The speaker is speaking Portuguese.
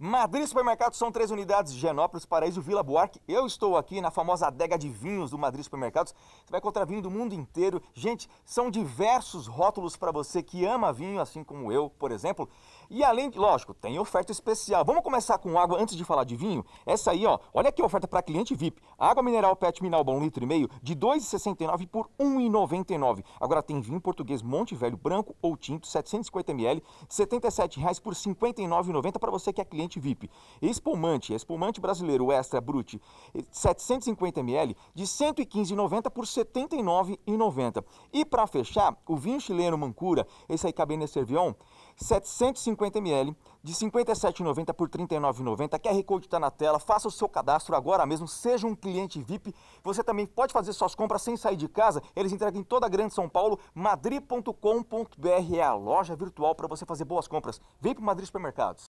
Madrid Supermercados são três unidades, de Genópolis, Paraíso, Vila Buarque. Eu estou aqui na famosa adega de vinhos do Madrid Supermercados. Você vai encontrar vinho do mundo inteiro. Gente, são diversos rótulos para você que ama vinho, assim como eu, por exemplo. E além, lógico, tem oferta especial. Vamos começar com água antes de falar de vinho? Essa aí, ó, olha aqui a oferta para cliente VIP. Água mineral Pet Minalba, 1,5 um litro, e meio, de 2,69 por 1,99. Agora tem vinho português Monte Velho branco ou tinto, 750ml, R$ 77,00 por R$ 59,90 para você que é cliente espumante VIP. Espumante, espumante brasileiro extra brut 750ml eh, de 115,90 por 79,90. E para fechar, o vinho chileno Mancura, esse aí Cabernet Sauvignon, 750ml de 57,90 por 39,90. QR Code está na tela, faça o seu cadastro agora mesmo, seja um cliente VIP. Você também pode fazer suas compras sem sair de casa, eles entregam em toda a Grande São Paulo. Madri.com.br é a loja virtual para você fazer boas compras. Vem para o Madrid Supermercados.